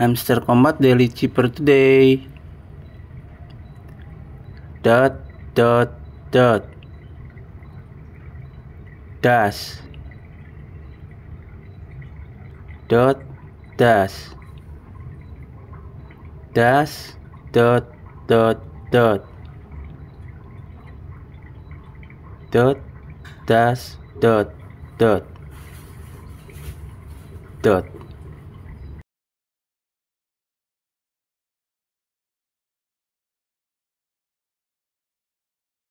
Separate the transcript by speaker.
Speaker 1: hamster combat daily cheaper today dot dot dot dash dot dash dash dot dot dot dot dash dot dot dot